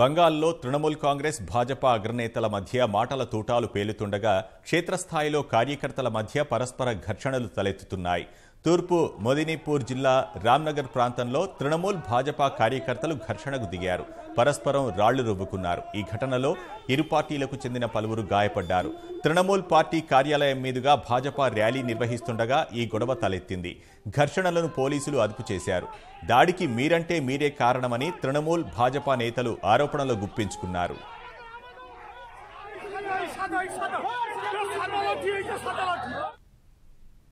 బంగాల్లో తృణమూల్ కాంగ్రెస్ భాజపా అగ్రనేతల మధ్య మాటల తూటాలు పేలుతుండగా క్షేత్రస్థాయిలో కార్యకర్తల మధ్య పరస్పర ఘర్షణలు తలెత్తుతున్నాయి తూర్పు మొదినీపూర్ జిల్లా రామ్నగర్ ప్రాంతంలో తృణమూల్ భాజపా కార్యకర్తలు ఘర్షణకు దిగారు పరస్పరం రాళ్లు రువ్వుకున్నారు ఈ ఘటనలో ఇరు పార్టీలకు చెందిన పలువురు గాయపడ్డారు తృణమూల్ పార్టీ కార్యాలయం మీదుగా భాజపా ర్యాలీ నిర్వహిస్తుండగా ఈ గొడవ తలెత్తింది ఘర్షణలను పోలీసులు అదుపు చేశారు దాడికి మీరంటే మీరే కారణమని తృణమూల్ భాజపా నేతలు ఆరోపణలు గుప్పించుకున్నారు